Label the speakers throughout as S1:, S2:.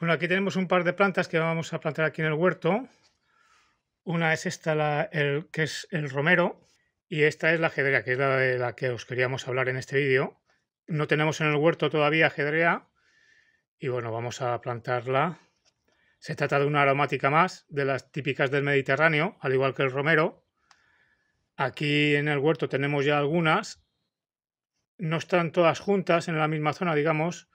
S1: Bueno, aquí tenemos un par de plantas que vamos a plantar aquí en el huerto. Una es esta, la, que es el romero, y esta es la ajedrea, que es la de la que os queríamos hablar en este vídeo. No tenemos en el huerto todavía ajedrea y bueno, vamos a plantarla. Se trata de una aromática más, de las típicas del Mediterráneo, al igual que el romero. Aquí en el huerto tenemos ya algunas. No están todas juntas en la misma zona, digamos,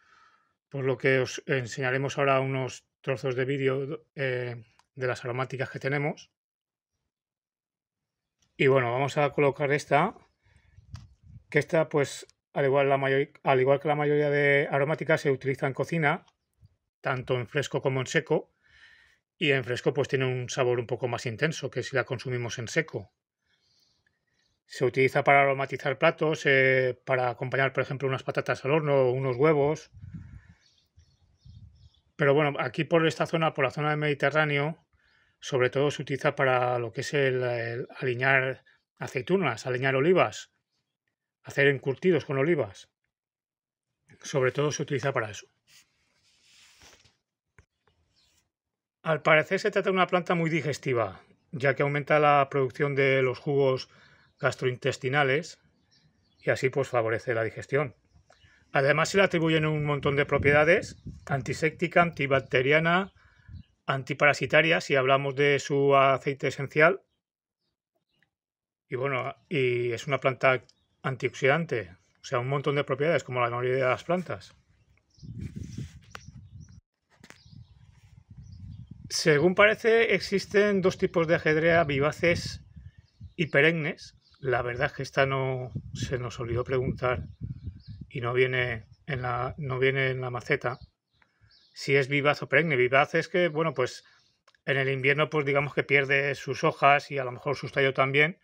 S1: por lo que os enseñaremos ahora unos trozos de vídeo eh, de las aromáticas que tenemos. Y bueno, vamos a colocar esta, que esta pues al igual, la al igual que la mayoría de aromáticas se utiliza en cocina, tanto en fresco como en seco, y en fresco pues tiene un sabor un poco más intenso que si la consumimos en seco. Se utiliza para aromatizar platos, eh, para acompañar por ejemplo unas patatas al horno, o unos huevos pero bueno, aquí por esta zona, por la zona del Mediterráneo, sobre todo se utiliza para lo que es el, alinear aliñar aceitunas, aliñar olivas, hacer encurtidos con olivas. Sobre todo se utiliza para eso. Al parecer se trata de una planta muy digestiva, ya que aumenta la producción de los jugos gastrointestinales y así pues favorece la digestión. Además se le atribuyen un montón de propiedades, antiséptica, antibacteriana, antiparasitaria, si hablamos de su aceite esencial. Y bueno, y es una planta antioxidante, o sea, un montón de propiedades, como la mayoría de las plantas. Según parece, existen dos tipos de ajedrea vivaces y perennes. La verdad es que esta no se nos olvidó preguntar y no viene en la, no viene en la maceta, si es vivaz o perenne. Vivaz es que, bueno, pues en el invierno, pues digamos que pierde sus hojas y a lo mejor su tallo también,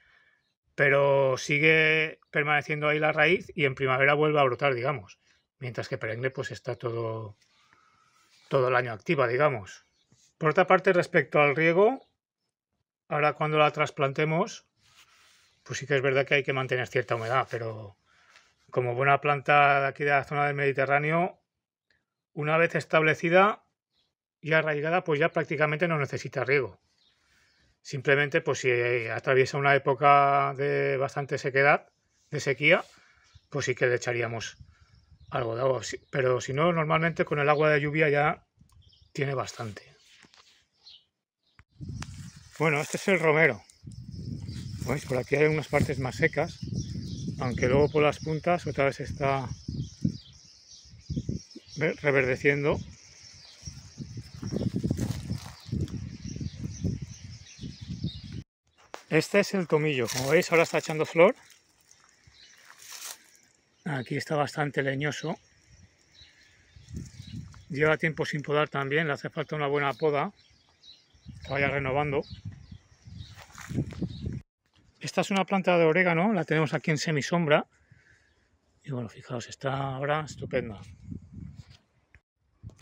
S1: pero sigue permaneciendo ahí la raíz y en primavera vuelve a brotar, digamos. Mientras que perenne, pues está todo, todo el año activa, digamos. Por otra parte, respecto al riego, ahora cuando la trasplantemos, pues sí que es verdad que hay que mantener cierta humedad, pero como buena planta de aquí de la zona del Mediterráneo, una vez establecida y arraigada, pues ya prácticamente no necesita riego. Simplemente, pues si atraviesa una época de bastante sequedad, de sequía, pues sí que le echaríamos algo de agua. Pero si no, normalmente con el agua de lluvia ya tiene bastante. Bueno, este es el romero. Pues Por aquí hay unas partes más secas aunque luego por las puntas otra vez está reverdeciendo este es el tomillo como veis ahora está echando flor aquí está bastante leñoso lleva tiempo sin podar también le hace falta una buena poda que vaya renovando esta es una planta de orégano, la tenemos aquí en semisombra. Y bueno, fijaos, está ahora estupenda.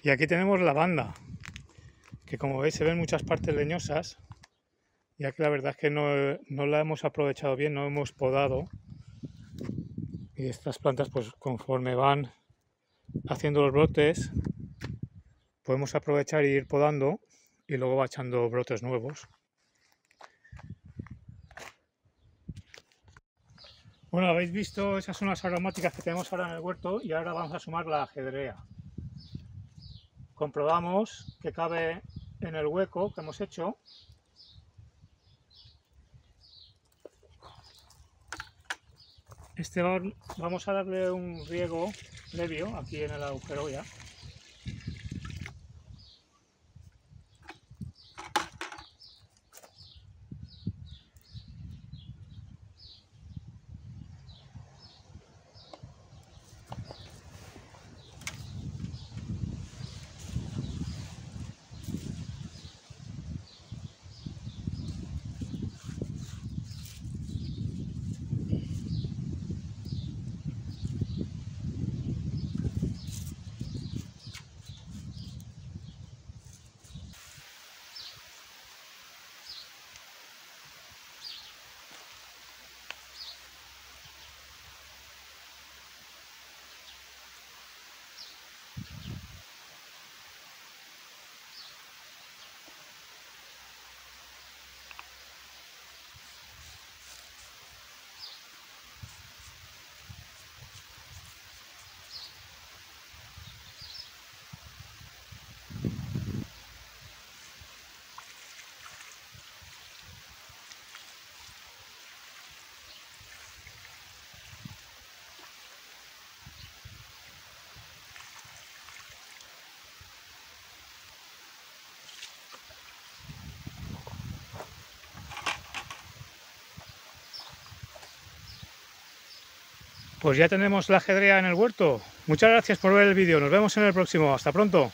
S1: Y aquí tenemos lavanda, que como veis se ven muchas partes leñosas, ya que la verdad es que no, la hemos aprovechado bien, no hemos podado. Y estas plantas, pues conforme van haciendo los brotes, podemos aprovechar e ir podando y luego va echando brotes nuevos. Bueno, habéis visto, esas son las aromáticas que tenemos ahora en el huerto y ahora vamos a sumar la ajedrea. Comprobamos que cabe en el hueco que hemos hecho. Este vamos a darle un riego previo aquí en el agujero ya. Pues ya tenemos la ajedrea en el huerto. Muchas gracias por ver el vídeo. Nos vemos en el próximo. Hasta pronto.